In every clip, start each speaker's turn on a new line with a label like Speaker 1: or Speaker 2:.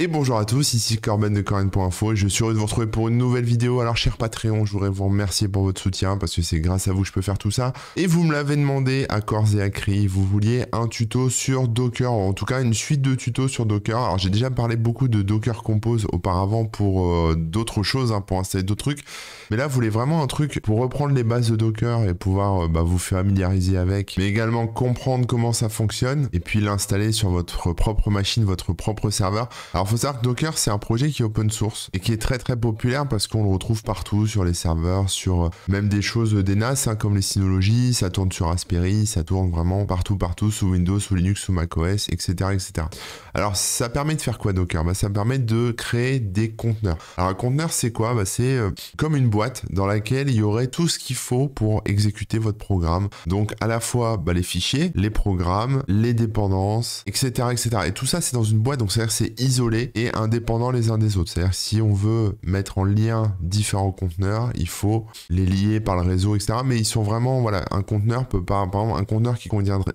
Speaker 1: Et bonjour à tous, ici Corben de Corben.info et je suis heureux de vous retrouver pour une nouvelle vidéo. Alors cher Patreon, je voudrais vous remercier pour votre soutien parce que c'est grâce à vous que je peux faire tout ça. Et vous me l'avez demandé à corps et à cri, vous vouliez un tuto sur Docker, ou en tout cas une suite de tutos sur Docker. Alors j'ai déjà parlé beaucoup de Docker Compose auparavant pour euh, d'autres choses, hein, pour installer d'autres trucs. Mais là, vous voulez vraiment un truc pour reprendre les bases de Docker et pouvoir euh, bah, vous familiariser avec, mais également comprendre comment ça fonctionne et puis l'installer sur votre propre machine, votre propre serveur. Alors, faut savoir que Docker, c'est un projet qui est open source et qui est très très populaire parce qu'on le retrouve partout sur les serveurs, sur euh, même des choses des NAS hein, comme les Synology, ça tourne sur Raspberry, ça tourne vraiment partout partout sous Windows, sous Linux, sous macOS, etc. etc. Alors, ça permet de faire quoi Docker bah, Ça permet de créer des conteneurs. Alors, un conteneur, c'est quoi bah, C'est euh, comme une boîte dans laquelle il y aurait tout ce qu'il faut pour exécuter votre programme. Donc, à la fois bah, les fichiers, les programmes, les dépendances, etc. etc. Et tout ça, c'est dans une boîte, donc c'est-à-dire c'est isolé et indépendants les uns des autres. C'est-à-dire si on veut mettre en lien différents conteneurs, il faut les lier par le réseau, etc. Mais ils sont vraiment, voilà, un conteneur peut pas, par exemple, un conteneur qui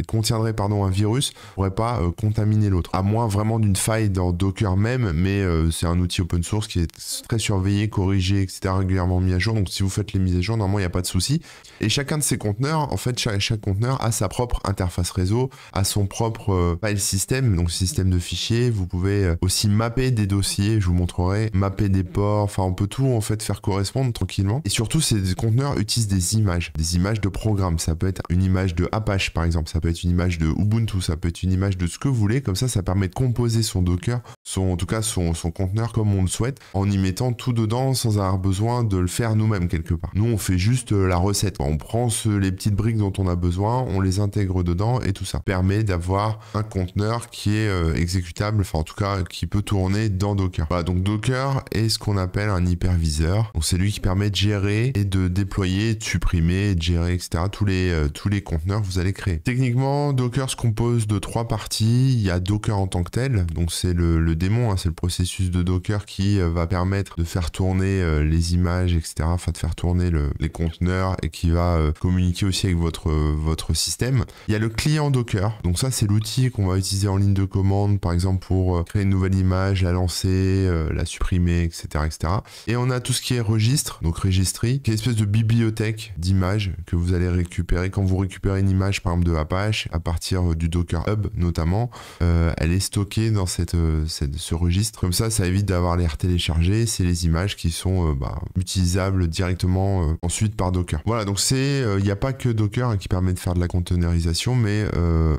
Speaker 1: contiendrait, pardon, un virus pourrait pas euh, contaminer l'autre. À moins vraiment d'une faille dans Docker même, mais euh, c'est un outil open source qui est très surveillé, corrigé, etc. régulièrement mis à jour. Donc si vous faites les mises à jour, normalement il n'y a pas de souci. Et chacun de ces conteneurs, en fait, chaque, conteneur a sa propre interface réseau, a son propre euh, file system, donc système de fichiers. Vous pouvez aussi mapper des dossiers, je vous montrerai, mapper des ports, enfin on peut tout en fait faire correspondre tranquillement. Et surtout ces conteneurs utilisent des images, des images de programmes. Ça peut être une image de Apache par exemple, ça peut être une image de Ubuntu, ça peut être une image de ce que vous voulez. Comme ça, ça permet de composer son Docker, son, en tout cas son, son conteneur comme on le souhaite, en y mettant tout dedans sans avoir besoin de le faire nous-mêmes quelque part. Nous on fait juste euh, la recette. On prend les petites briques dont on a besoin, on les intègre dedans et tout ça permet d'avoir un conteneur qui est euh, exécutable, enfin en tout cas qui peut tourner dans Docker. donc Docker est ce qu'on appelle un hyperviseur. Donc c'est lui qui permet de gérer et de déployer, de supprimer, de gérer, etc. tous les, euh, tous les conteneurs que vous allez créer. Techniquement, Docker se compose de trois parties. Il y a Docker en tant que tel, donc c'est le, démon, hein, c'est le processus de Docker qui euh, va permettre de faire tourner euh, les images, etc. Enfin de faire tourner les conteneurs et qui va communiquer aussi avec votre, votre système. Il y a le client Docker, donc ça c'est l'outil qu'on va utiliser en ligne de commande, par exemple pour créer une nouvelle image la lancer, euh, la supprimer, etc., etc. Et on a tout ce qui est registre, donc registry, qui est une espèce de bibliothèque d'images que vous allez récupérer. Quand vous récupérez une image, par exemple, de Apache, à partir euh, du Docker Hub notamment, euh, elle est stockée dans cette, ce registre. Comme ça, ça évite d'avoir les retélécharger. C'est les images qui sont bah, utilisables directement ensuite par Docker. Voilà, donc c'est, il n'y a pas que Docker hein, qui permet de faire de la containerisation, mais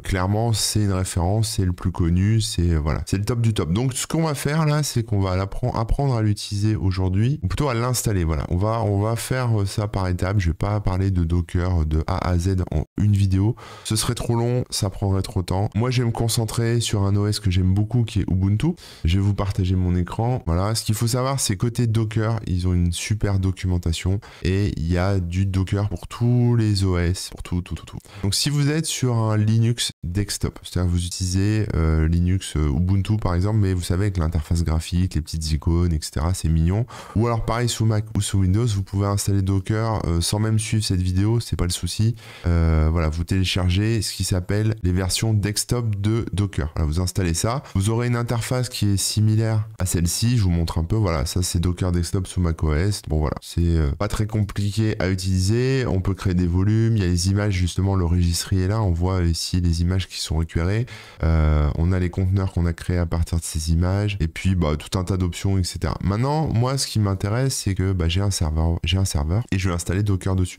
Speaker 1: clairement, c'est une référence, c'est le plus connu, c'est voilà, c'est le top du top. Donc ce qu'on va faire là, c'est qu'on va apprendre à l'utiliser aujourd'hui, ou plutôt à l'installer. Voilà, on va, on va faire euh, ça par étapes. Je vais pas parler de Docker de A à Z en une vidéo. Ce serait trop long, ça prendrait trop de temps. Moi, je vais me concentrer sur un OS que j'aime beaucoup qui est Ubuntu. Je vais vous partager mon écran. Voilà, ce qu'il faut savoir, c'est côté Docker, ils ont une super documentation et il y a du Docker pour tous les OS, pour tout, tout, tout, tout. Donc, si vous êtes sur un Linux desktop, c'est-à-dire vous utilisez euh, Linux euh, Ubuntu par exemple, mais vous avec l'interface graphique, les petites icônes, etc. C'est mignon. Ou alors pareil sous Mac ou sous Windows, vous pouvez installer Docker euh, sans même suivre cette vidéo, c'est pas le souci. Euh, voilà, vous téléchargez ce qui s'appelle les versions desktop de Docker. vous installez ça. Vous aurez une interface qui est similaire à celle-ci. Je vous montre un peu. Voilà, ça c'est Docker desktop sous macOS. Bon voilà, c'est euh, pas très compliqué à utiliser. On peut créer des volumes. Il y a les images justement, le registrier est là. On voit ici les images qui sont récupérées. on a les conteneurs qu'on a créés à partir de ces images et puis bah, tout un tas d'options, etc. Maintenant, moi, ce qui m'intéresse, c'est que bah, j'ai un serveur, j'ai un serveur, et je vais installer Docker dessus.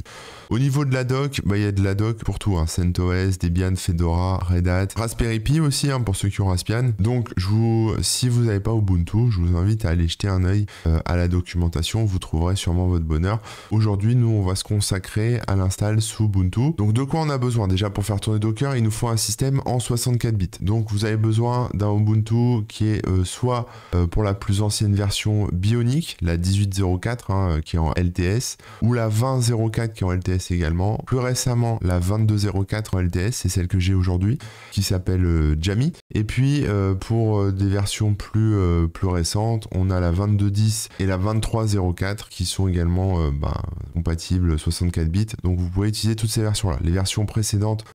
Speaker 1: Au niveau de la doc, bah, il y a de la doc pour tout, hein, CentOS, Debian, Fedora, Red Hat, Raspberry Pi aussi, hein, pour ceux qui ont Raspbian. Donc, je vous, si vous n'avez pas Ubuntu, je vous invite à aller jeter un oeil euh, à la documentation, vous trouverez sûrement votre bonheur. Aujourd'hui, nous, on va se consacrer à l'install sous Ubuntu. Donc, de quoi on a besoin Déjà, pour faire tourner Docker, il nous faut un système en 64 bits. Donc, vous avez besoin d'un Ubuntu qui est euh, soit euh, pour la plus ancienne version Bionic, la 1804 hein, euh, qui est en LTS, ou la 2004 qui est en LTS également. Plus récemment, la 2204 en LTS, c'est celle que j'ai aujourd'hui, qui s'appelle Jamie. Et puis pour des versions plus, plus récentes, on a la 2210 et la 2304 qui sont également ben, compatibles 64 bits. Donc vous pouvez utiliser toutes ces versions-là. Les versions précédentes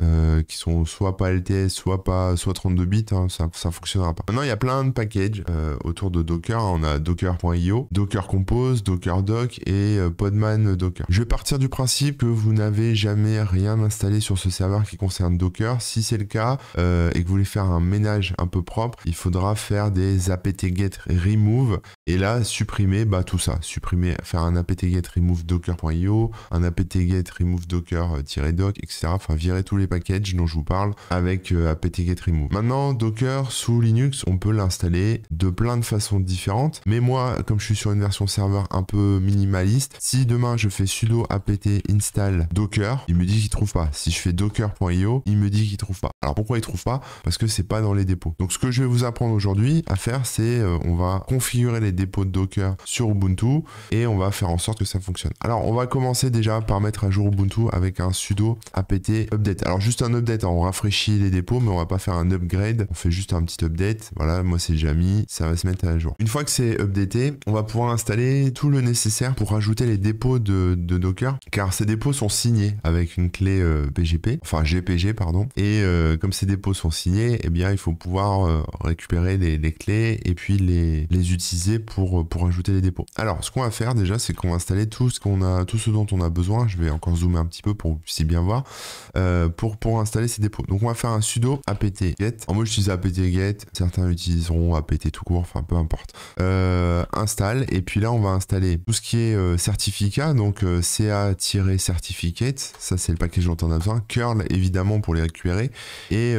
Speaker 1: qui sont soit pas LTS, soit pas soit 32 bits, hein, ça, ça fonctionnera pas. Maintenant, il y a plein de package euh, autour de Docker. On a docker.io, Docker Compose, Docker Doc et euh, Podman Docker. Je vais partir du principe que vous n'avez jamais rien installé sur ce serveur qui concerne Docker. Si c'est le cas euh, et que vous voulez faire un ménage un peu propre, il faudra faire des apt-get remove et là supprimer bah, tout ça. Supprimer, faire un apt-get remove docker.io, un apt-get remove docker-doc, etc. Enfin, virer tous les packages dont je vous parle avec apt-get remove. Maintenant, Docker sous Linux, on peut l'installer de plein de façons différentes. Mais moi, comme je suis sur une version serveur un peu minimaliste, si demain je fais sudo apt install docker, il me dit qu'il trouve pas. Si je fais docker.io, il me dit qu'il trouve pas. Alors pourquoi il trouve pas Parce que c'est pas dans les dépôts. Donc ce que je vais vous apprendre aujourd'hui à faire, c'est euh, on va configurer les dépôts de Docker sur Ubuntu et on va faire en sorte que ça fonctionne. Alors on va commencer déjà par mettre à jour Ubuntu avec un sudo apt update. Alors juste un update, hein. on rafraîchit les dépôts, mais on va pas faire un upgrade. On fait juste un petit update. Voilà, moi c'est mis, ça va se mettre à jour. Une fois que c'est updaté, on va pouvoir installer tout le nécessaire pour rajouter les dépôts de, Docker, car ces dépôts sont signés avec une clé PGP, euh, enfin GPG pardon, et euh, comme ces dépôts sont signés, eh bien il faut pouvoir euh, récupérer les, clés et puis les, utiliser pour, pour ajouter les dépôts. Alors ce qu'on va faire déjà, c'est qu'on va installer tout ce qu'on a, tout ce dont on a besoin. Je vais encore zoomer un petit peu pour que vous puissiez bien voir, pour, pour installer ces dépôts. Donc on va faire un sudo apt-get. En moi j'utilise apt-get, certains utiliseront APT péter tout court, enfin peu importe. Euh, installe, et puis là on va installer tout ce qui est euh, certificat, donc euh, CA-certificate, ça c'est le package dont on a besoin, curl évidemment pour les récupérer, et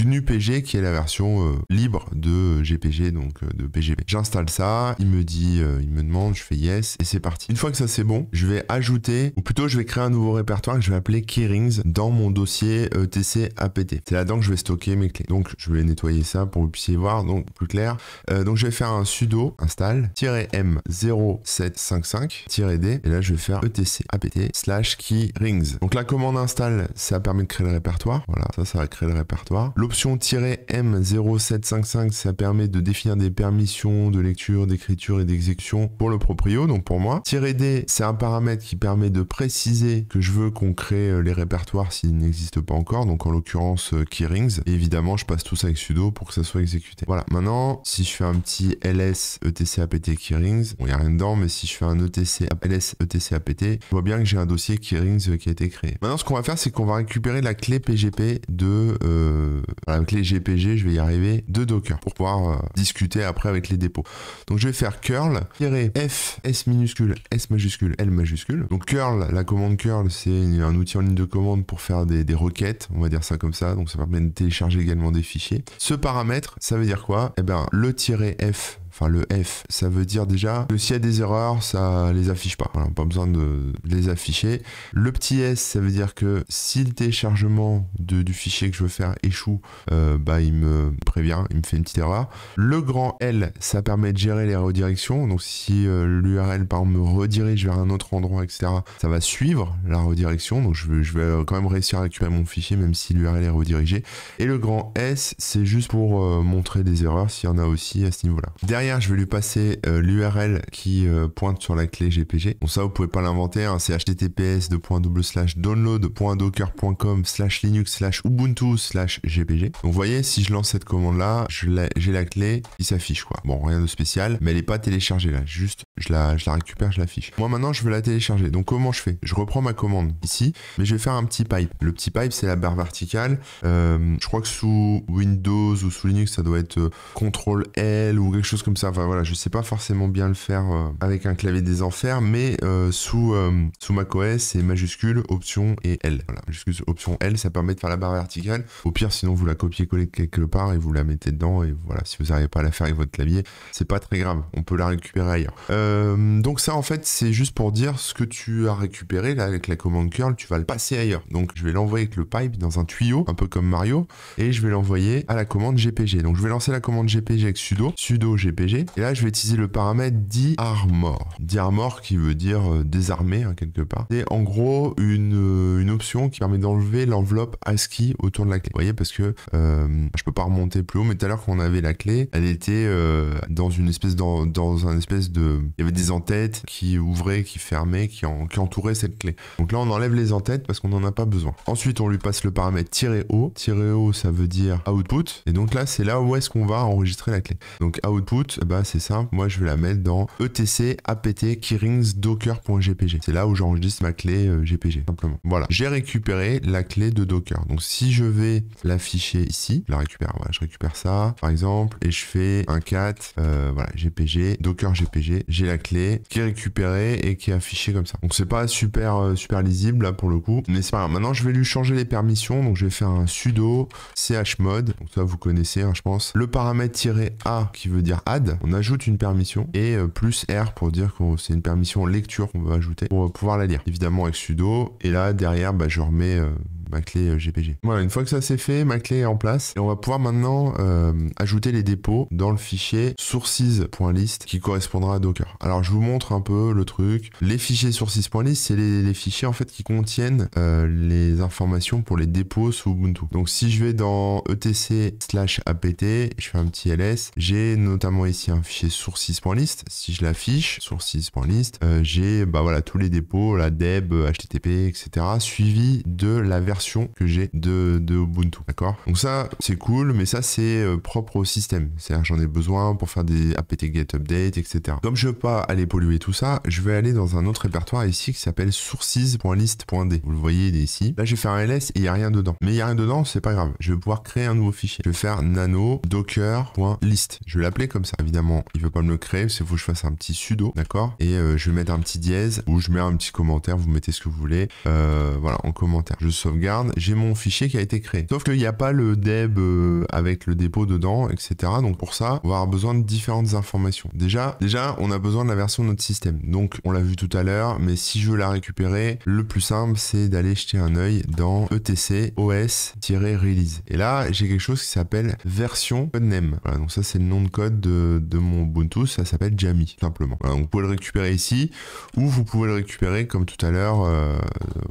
Speaker 1: GNU-PG euh, qui est la version libre de GPG, donc de PGP. J'installe ça, il me dit, il me demande, je fais yes, et c'est parti. Une fois que ça c'est bon, je vais ajouter, ou plutôt je vais créer un nouveau répertoire que je vais appeler keyrings dans mon dossier ETC APT. C'est là-dedans que je vais stocker mes clés. Donc je vais nettoyer ça pour que vous puissiez voir. Donc plus clair. Euh, donc je vais faire un sudo install-m0755-d et là je vais faire etc apt slash key rings. Donc la commande install, ça permet de créer le répertoire. Voilà, ça, ça va créer le répertoire. L'option -m0755, ça permet de définir des permissions de lecture, d'écriture et d'exécution pour le proprio, donc pour moi. -d, c'est un paramètre qui permet de préciser que je veux qu'on crée euh, les répertoires s'ils n'existent pas encore, donc en l'occurrence euh, key rings. Et évidemment, je passe tout ça avec sudo pour que ça soit exécuté. Voilà, Maintenant, si je fais un petit ls etc apt keyrings, il n'y a rien dedans, mais si je fais un etc ls etc apt, je vois bien que j'ai un dossier keyrings euh, qui a été créé. Maintenant, ce qu'on va faire, c'est qu'on va récupérer la clé PGP de euh, la clé GPG, je vais y arriver, de Docker pour pouvoir euh, discuter après avec les dépôts. Donc, je vais faire curl f s minuscule s majuscule l majuscule. Donc curl, la commande curl, c'est un outil en ligne de commande pour faire des requêtes, on va dire ça comme ça. Donc, ça permet de télécharger également des fichiers. Ce paramètre, ça veut dire quoi et eh ben, le tiret F enfin le F, ça veut dire déjà que s'il y a des erreurs, ça les affiche pas. pas besoin de les afficher. Le petit S, ça veut dire que si le téléchargement de, du fichier que je veux faire échoue, euh, bah il me prévient, il me fait une petite erreur. Le grand L, ça permet de gérer les redirections. Donc si euh, l'URL par exemple, me redirige vers un autre endroit, etc., ça va suivre la redirection. Donc je vais, je vais quand même réussir à récupérer mon fichier, même si l'URL est redirigée. Et le grand S, c'est juste pour euh, montrer des erreurs s'il y en a aussi à ce niveau-là. Derrière je vais lui passer euh, l'URL qui euh, pointe sur la clé GPG. Bon, ça, vous pouvez pas l'inventer. Hein, c'est https download.docker.com slash linux slash ubuntu slash gpg. Donc, vous voyez, si je lance cette commande-là, j'ai la clé qui s'affiche, quoi. Bon, rien de spécial, mais elle est pas téléchargée, là. Juste, je la, je la récupère, je l'affiche. Moi, maintenant, je veux la télécharger. Donc, comment je fais Je reprends ma commande ici, mais je vais faire un petit pipe. Le petit pipe, c'est la barre verticale. Euh, je crois que sous Windows ou sous Linux, ça doit être CTRL L ou quelque chose comme ça. Enfin voilà, je sais pas forcément bien le faire euh, avec un clavier des enfers, mais euh, sous, euh, sous macOS, c'est majuscule, option et L. Voilà, majuscule, option L, ça permet de faire la barre verticale. Au pire, sinon, vous la copiez-collez quelque part et vous la mettez dedans. Et voilà, si vous n'arrivez pas à la faire avec votre clavier, c'est pas très grave. On peut la récupérer ailleurs. donc ça, en fait, c'est juste pour dire ce que tu as récupéré là avec la commande curl, tu vas le passer ailleurs. Donc je vais l'envoyer avec le pipe dans un tuyau, un peu comme Mario, et je vais l'envoyer à la commande GPG. Donc je vais lancer la commande GPG avec sudo, sudo GPG et là, je vais utiliser le paramètre D-armor qui veut dire euh, désarmer, hein, quelque part. C'est en gros euh, une, option qui permet d'enlever l'enveloppe ASCII autour de la clé. Vous voyez, parce que euh, je peux pas remonter plus haut, mais tout à l'heure, quand on avait la clé, elle était dans une espèce, dans, un espèce de... Il y avait des entêtes qui ouvraient, qui fermaient, qui, entouraient cette clé. Donc là, on enlève les entêtes parce qu'on n'en a pas besoin. Ensuite, on lui passe le paramètre tirer haut ça veut dire output. Et donc là, c'est là où est-ce qu'on va enregistrer la clé. Donc output, bah, c'est simple, moi je vais la mettre dans etc apt keyrings docker.gpg. C'est là où j'enregistre ma clé GPG, euh, simplement. Voilà, j'ai récupéré la clé de Docker. Donc si je vais l'afficher ici, je la récupère, voilà, je récupère ça, par exemple, et je fais un cat, euh, voilà, GPG, Docker GPG, j'ai la clé qui est récupérée et qui est affichée comme ça. Donc c'est pas super, euh, super lisible là pour le coup, mais c'est pas grave. Maintenant je vais lui changer les permissions, donc je vais faire un sudo chmod, donc ça vous connaissez, hein, je pense, le paramètre-a tiré qui veut dire add, on ajoute une permission et euh, plus R pour dire que c'est une permission lecture qu'on va ajouter pour euh, pouvoir la lire. Évidemment avec sudo. Et là derrière, bah, je remets euh, ma clé GPG. Euh, voilà, une fois que ça c'est fait, ma clé est en place et on va pouvoir maintenant euh, ajouter les dépôts dans le fichier sources.list qui correspondra à Docker. Alors je vous montre un peu le truc. Les fichiers sources.list, c'est les, fichiers en fait qui contiennent euh, les informations pour les dépôts sous Ubuntu. Donc si je vais dans etc slash apt, je fais un petit ls, j'ai notamment ici un fichier sources.list. Si je l'affiche, sources.list, j'ai bah voilà tous les dépôts, la deb, http, etc. suivi de la version que j'ai de, de Ubuntu, d'accord Donc ça, c'est cool, mais ça, c'est euh, propre au système. C'est-à-dire j'en ai besoin pour faire des apt-get update, etc. Comme je veux pas aller polluer tout ça, je vais aller dans un autre répertoire ici qui s'appelle sources.list.d. Vous le voyez ici. Là, je vais faire un ls et il n'y a rien dedans. Mais il n'y a rien dedans, c'est pas grave. Je vais pouvoir créer un nouveau fichier. Je vais faire nano docker.list. Je vais l'appeler comme ça. Évidemment, il veut pas me le créer, c'est faut que je fasse un petit sudo, d'accord Et euh, je vais mettre un petit dièse ou je mets un petit commentaire, vous mettez ce que vous voulez. Euh, voilà, en commentaire. Je sauvegarde j'ai mon fichier qui a été créé. Sauf qu'il n'y a pas le deb euh, avec le dépôt dedans, etc. Donc pour ça, on va avoir besoin de différentes informations. Déjà, déjà, on a besoin de la version de notre système. Donc on l'a vu tout à l'heure, mais si je veux la récupérer, le plus simple, c'est d'aller jeter un oeil dans etc os-release. Et là, j'ai quelque chose qui s'appelle version name donc ça, c'est le nom de code de, mon Ubuntu, ça s'appelle Jammy, simplement. vous pouvez le récupérer ici, ou vous pouvez le récupérer comme tout à l'heure euh,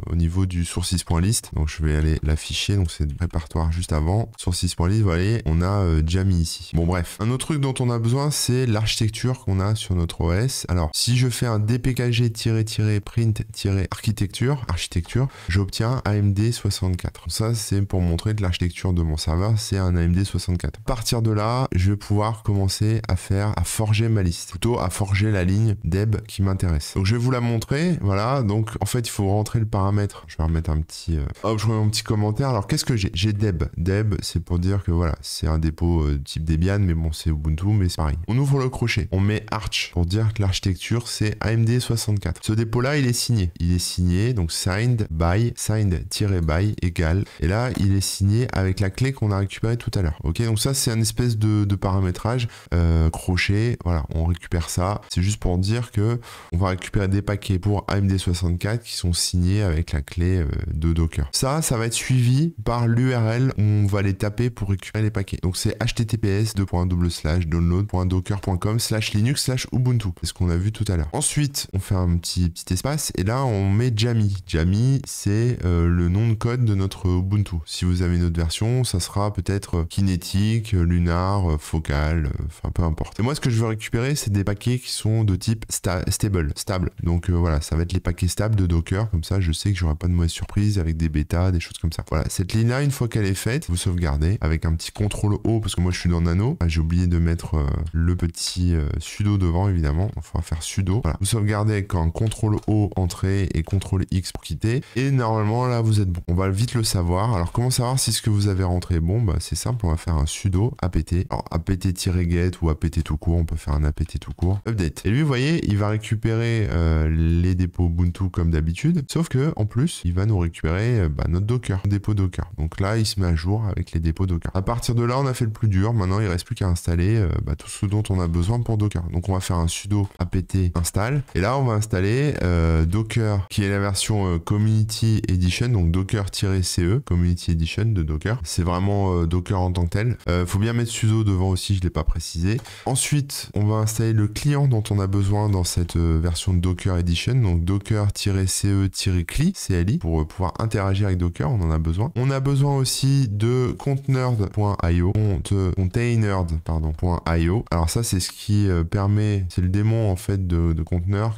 Speaker 1: au niveau du sources.list. Donc donc je vais aller l'afficher, donc c'est le répertoire juste avant. Sur 6.list, vous voyez, on a euh, ici. Bon bref, un autre truc dont on a besoin, c'est l'architecture qu'on a sur notre OS. Alors, si je fais un dpkg-print-architecture, architecture, j'obtiens AMD64. Ça, c'est pour montrer que l'architecture de mon serveur, c'est un AMD64. À partir de là, je vais pouvoir commencer à faire, à forger ma liste. Plutôt à forger la ligne deb qui m'intéresse. Donc je vais vous la montrer, voilà. Donc en fait, il faut rentrer le paramètre. Je vais remettre un petit... Euh, je mon petit commentaire. Alors, qu'est-ce que j'ai J'ai Deb. Deb, c'est pour dire que voilà, c'est un dépôt euh, type Debian, mais bon, c'est Ubuntu, mais c'est pareil. On ouvre le crochet. On met Arch pour dire que l'architecture, c'est AMD64. Ce dépôt-là, il est signé. Il est signé, donc signed by, signed-by égal Et là, il est signé avec la clé qu'on a récupérée tout à l'heure. Ok, donc ça, c'est un espèce de, paramétrage. Euh, crochet, voilà, on récupère ça. C'est juste pour dire que on va récupérer des paquets pour AMD64 qui sont signés avec la clé euh, de Docker ça, va être suivi par l'URL où on va les taper pour récupérer les paquets. Donc c'est https download.docker.com slash linux slash ubuntu. C'est ce qu'on a vu tout à l'heure. Ensuite, on fait un petit, petit espace et là, on met Jamie. Jamie, c'est euh, le nom de code de notre Ubuntu. Si vous avez une autre version, ça sera peut-être euh, kinétique, euh, lunar, focal, enfin peu importe. Et moi, ce que je veux récupérer, c'est des paquets qui sont de type stable, stable. Donc voilà, ça va être les paquets stables de Docker. Comme ça, je sais que j'aurai pas de mauvaise surprise avec des bêta des choses comme ça. Voilà, cette ligne-là, une fois qu'elle est faite, vous sauvegardez avec un petit contrôle O, parce que moi je suis dans Nano. Ah, j'ai oublié de mettre euh, le petit euh, sudo devant, évidemment. va faire sudo. Voilà. Vous sauvegardez avec un contrôle O, entrée, et contrôle X pour quitter. Et normalement, là, vous êtes bon. On va vite le savoir. Alors, comment savoir si ce que vous avez rentré est bon Bah, c'est simple, on va faire un sudo apt. Alors, apt-get ou apt tout court, on peut faire un apt tout court. Update. Et lui, vous voyez, il va récupérer euh, les dépôts Ubuntu comme d'habitude, sauf que en plus, il va nous récupérer bah, notre Docker, dépôt Docker. Donc là, il se met à jour avec les dépôts Docker. À partir de là, on a fait le plus dur. Maintenant, il reste plus qu'à installer euh, bah, tout ce dont on a besoin pour Docker. Donc on va faire un sudo apt install. Et là, on va installer euh, Docker, qui est la version euh, Community Edition, donc Docker-CE, Community Edition de Docker. C'est vraiment Docker en tant que tel. faut bien mettre sudo devant aussi, je l'ai pas précisé. Ensuite, on va installer le client dont on a besoin dans cette version Docker Edition, donc Docker-CE-CLI, CLI, pour pouvoir interagir avec Docker, on en a besoin. On a besoin aussi de containerd.io, euh, containerd.io. Alors ça, c'est ce qui euh, permet, c'est le démon en fait de, de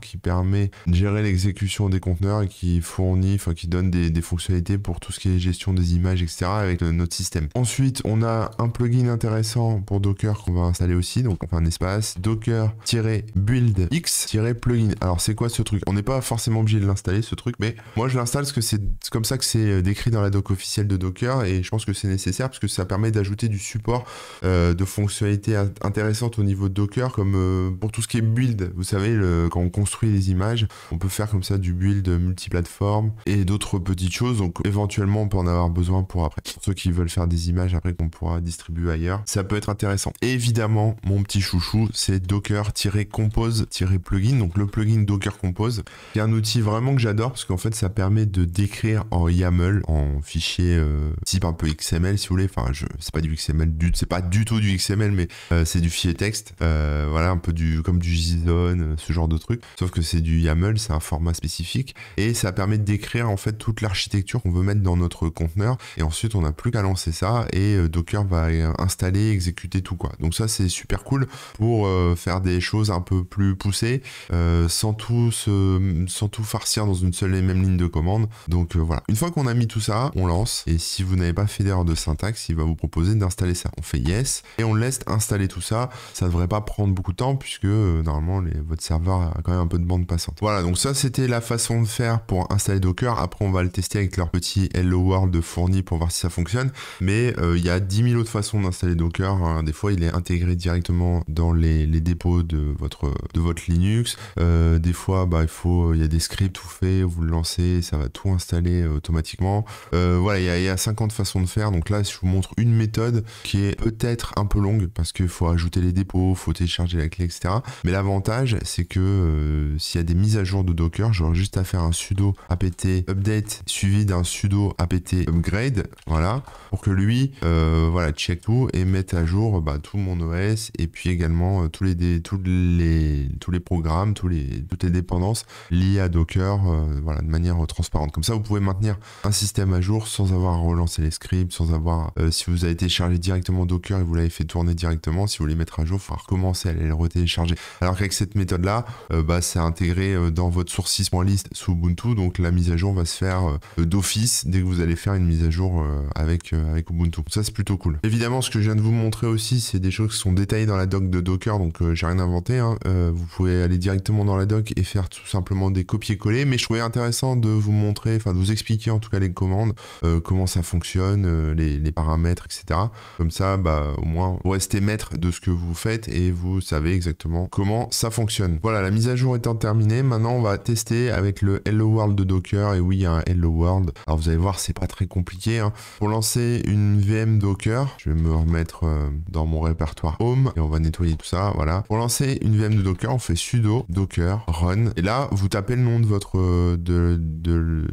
Speaker 1: qui permet de gérer l'exécution des conteneurs et qui fournit, enfin qui donne des, fonctionnalités pour tout ce qui est gestion des images, etc. avec notre système. Ensuite, on a un plugin intéressant pour Docker qu'on va installer aussi, donc on fait un espace docker-buildx-plugin. Alors c'est quoi ce truc On n'est pas forcément obligé de l'installer ce truc, mais moi je l'installe parce que c'est comme ça que c'est euh, décrit dans la doc officielle de Docker et je pense que c'est nécessaire parce que ça permet d'ajouter du support euh, de fonctionnalités intéressantes au niveau de Docker comme euh, pour tout ce qui est build. Vous savez, le, quand on construit les images, on peut faire comme ça du build multiplateforme et d'autres petites choses. Donc éventuellement, on peut en avoir besoin pour après. Pour ceux qui veulent faire des images après qu'on pourra distribuer ailleurs, ça peut être intéressant. évidemment, mon petit chouchou, c'est Docker-compose-plugin. Donc le plugin Docker Compose, qui est un outil vraiment que j'adore parce qu'en fait, ça permet de décrire en YAML en fichier euh, type un peu XML si vous voulez. Enfin, je c'est pas du XML, du, c'est pas du tout du XML, mais euh, c'est du fichier texte. Euh, voilà, un peu du comme du JSON, ce genre de truc. Sauf que c'est du YAML, c'est un format spécifique et ça permet de décrire en fait toute l'architecture qu'on veut mettre dans notre conteneur. Et ensuite, on n'a plus qu'à lancer ça et Docker va installer, exécuter tout quoi. Donc ça, c'est super cool pour faire des choses un peu plus poussées sans tout sans tout farcir dans une seule et même ligne de commande. Donc voilà. Une fois on a mis tout ça, on lance. Et si vous n'avez pas fait d'erreur de syntaxe, il va vous proposer d'installer ça. On fait yes et on laisse installer tout ça. Ça devrait pas prendre beaucoup de temps puisque euh, normalement les, votre serveur a quand même un peu de bande passante. Voilà, donc ça c'était la façon de faire pour installer Docker. Après, on va le tester avec leur petit Hello World fourni pour voir si ça fonctionne. Mais euh, il y a 10 000 autres façons d'installer Docker. Hein, des fois, il est intégré directement dans les, dépôts de votre, de votre Linux. Euh, des fois, bah, il faut, il y a des scripts tout fait, vous le lancez, ça va tout installer automatiquement euh, voilà, il y a, 50 façons de faire. Donc là, je vous montre une méthode qui est peut-être un peu longue parce qu'il faut ajouter les dépôts, faut télécharger la clé, etc. Mais l'avantage, c'est que euh, s'il y a des mises à jour de Docker, j'aurai juste à faire un sudo apt update suivi d'un sudo apt upgrade, voilà, pour que lui, euh, voilà, check tout et mette à jour bah, tout mon OS et puis également tous les, tous les tous les programmes, tous les toutes les dépendances liées à Docker, voilà, de manière transparente. Comme ça, vous pouvez maintenir un système à jour sans avoir à relancer les scripts, sans avoir... Euh, si vous avez téléchargé directement Docker et vous l'avez fait tourner directement, si vous voulez mettre à jour, il faudra recommencer à aller le retélécharger. Alors qu'avec cette méthode-là, euh, bah, c'est intégré euh, dans votre source liste sous Ubuntu, donc la mise à jour va se faire d'office dès que vous allez faire une mise à jour avec, avec Ubuntu. Ça, c'est plutôt cool. Évidemment, ce que je viens de vous montrer aussi, c'est des choses qui sont détaillées dans la doc de Docker, donc j'ai rien inventé. Hein. vous pouvez aller directement dans la doc et faire tout simplement des copier-coller, mais je trouvais intéressant de vous montrer, enfin de vous expliquer en tout les commandes, euh, comment ça fonctionne, euh, les, paramètres, etc. Comme ça, bah, au moins, vous restez maître de ce que vous faites et vous savez exactement comment ça fonctionne. Voilà, la mise à jour étant terminée, maintenant on va tester avec le Hello World de Docker. Et oui, un Hello World. Alors vous allez voir, c'est pas très compliqué. Hein. Pour lancer une VM Docker, je vais me remettre euh, dans mon répertoire Home et on va nettoyer tout ça. Voilà. Pour lancer une VM de Docker, on fait sudo docker run et là vous tapez le nom de votre de, de, de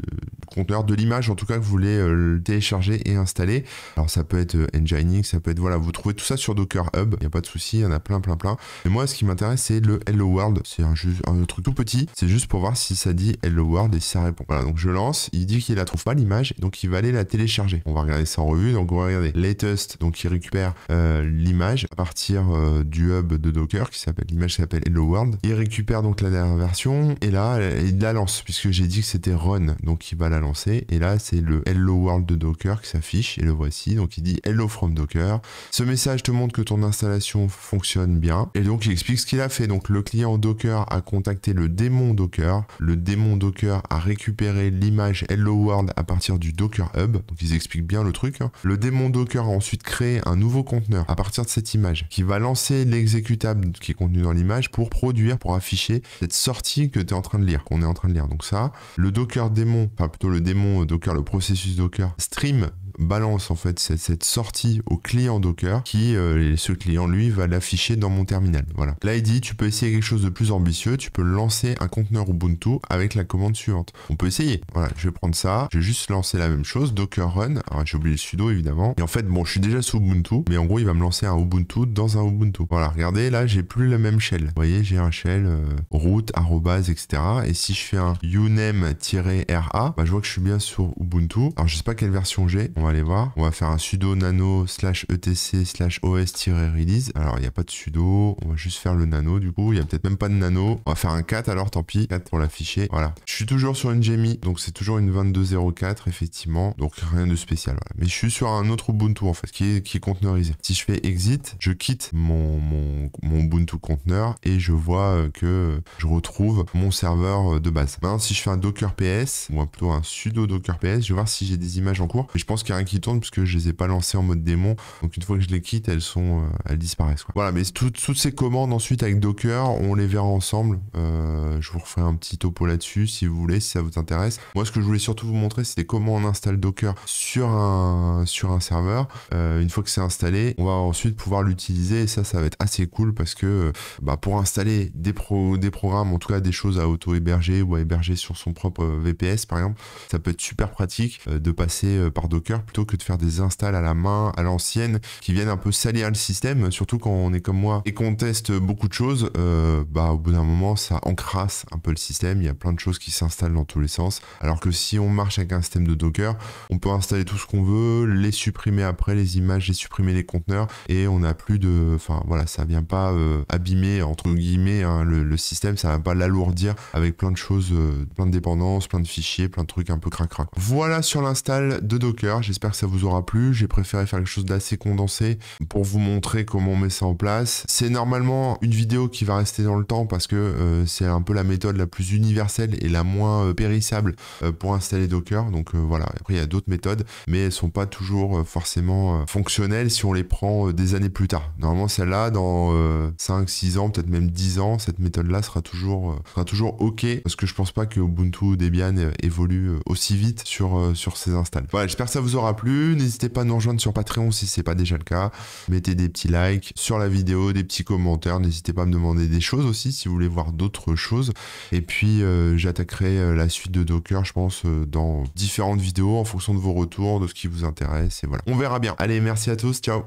Speaker 1: de en tout cas que vous voulez euh, le télécharger et installer. Alors ça peut être euh, Nginx, ça peut être voilà, vous trouvez tout ça sur Docker Hub, il n'y a pas de souci, il y en a plein plein plein. Mais moi ce qui m'intéresse c'est le Hello World, c'est un, un, truc tout petit, c'est juste pour voir si ça dit Hello World et si ça répond. Voilà, donc je lance, il dit qu'il la trouve pas l'image, donc il va aller la télécharger. On va regarder ça en revue, donc on va regarder latest, donc il récupère euh, l'image à partir du hub de Docker qui s'appelle l'image s'appelle Hello World. Il récupère donc la dernière version et là il la lance puisque j'ai dit que c'était run, donc il va la lancer et là, c'est le Hello World de Docker qui s'affiche et le voici. Donc il dit Hello from Docker. Ce message te montre que ton installation fonctionne bien. Et donc il explique ce qu'il a fait. Donc le client Docker a contacté le démon Docker. Le démon Docker a récupéré l'image Hello World à partir du Docker Hub. Donc ils expliquent bien le truc. Hein. Le démon Docker a ensuite créé un nouveau conteneur à partir de cette image qui va lancer l'exécutable qui est contenu dans l'image pour produire, pour afficher cette sortie que tu es en train de lire, qu'on est en train de lire. Donc ça, le Docker démon, enfin plutôt le démon Docker, le processus Docker, stream balance en fait cette, sortie au client Docker qui, euh, ce client lui, va l'afficher dans mon terminal. Voilà. Là, il dit, tu peux essayer quelque chose de plus ambitieux, tu peux lancer un conteneur Ubuntu avec la commande suivante. On peut essayer. Voilà, je vais prendre ça, je vais juste lancer la même chose, Docker Run. Alors, ah, j'ai oublié le sudo évidemment. Et en fait, bon, je suis déjà sous Ubuntu, mais en gros, il va me lancer un Ubuntu dans un Ubuntu. Voilà, regardez, là, j'ai plus la même shell. Vous voyez, j'ai un shell euh, root, arrobase, etc. Et si je fais un uname-ra, bah, je vois que je suis bien sur Ubuntu. Alors, je sais pas quelle version j'ai va aller voir. On va faire un sudo nano slash etc slash os-release. Alors, il n'y a pas de sudo. On va juste faire le nano du coup. Il n'y a peut-être même pas de nano. On va faire un 4 alors, tant pis. 4 pour l'afficher. Voilà. Je suis toujours sur une jamie Donc, c'est toujours une 2204 effectivement. Donc, rien de spécial. Mais je suis sur un autre Ubuntu en fait qui est, qui est conteneurisé. Si je fais exit, je quitte mon, mon, mon Ubuntu conteneur et je vois euh, que je retrouve mon serveur euh, de base. Maintenant, si je fais un Docker PS ou plutôt un sudo Docker PS, je vais voir si j'ai des images en cours. je pense qu'il qui tourne puisque je les ai pas lancés en mode démon. Donc une fois que je les quitte, elles sont, euh, elles disparaissent. Voilà, mais toutes ces commandes ensuite avec Docker, on les verra ensemble. Euh, je vous referai un petit topo là-dessus si vous voulez, si ça vous intéresse. Moi, ce que je voulais surtout vous montrer, c'est comment on installe Docker sur un, sur un serveur. Euh, une fois que c'est installé, on va ensuite pouvoir l'utiliser et ça, ça va être assez cool parce que bah, pour installer des, pro, des programmes, en tout cas des choses à auto-héberger ou à héberger sur son propre VPS par exemple, ça peut être super pratique de passer par Docker plutôt que de faire des installs à la main, à l'ancienne, qui viennent un peu salir le système, surtout quand on est comme moi et qu'on teste beaucoup de choses, euh, bah au bout d'un moment ça encrasse un peu le système, il y a plein de choses qui s'installent dans tous les sens, alors que si on marche avec un système de Docker, on peut installer tout ce qu'on veut, les supprimer après, les images, les supprimer les conteneurs, et on n'a plus de... Enfin voilà, ça vient pas euh, abîmer, entre guillemets, hein, le, système, ça va pas l'alourdir avec plein de choses, euh, plein de dépendances, plein de fichiers, plein de trucs un peu cracra. Voilà sur l'install de Docker, j'espère que ça vous aura plu. J'ai préféré faire quelque chose d'assez condensé pour vous montrer comment on met ça en place. C'est normalement une vidéo qui va rester dans le temps parce que euh, c'est un peu la méthode la plus universelle et la moins euh, périssable euh, pour installer Docker. Donc voilà, après il y a d'autres méthodes, mais elles sont pas toujours forcément fonctionnelles si on les prend des années plus tard. Normalement celle-là, dans 5, 6 ans, peut-être même 10 ans, cette méthode-là sera toujours, sera toujours OK parce que je pense pas que Ubuntu Debian évolue aussi vite sur, sur ces installs. Voilà, j'espère que ça vous aura N'hésitez pas à nous rejoindre sur Patreon si c'est pas déjà le cas. Mettez des petits likes sur la vidéo, des petits commentaires. N'hésitez pas à me demander des choses aussi si vous voulez voir d'autres choses. Et puis euh, j'attaquerai euh, la suite de Docker, je pense, euh, dans différentes vidéos en fonction de vos retours, de ce qui vous intéresse. Et voilà. On verra bien. Allez, merci à tous. Ciao.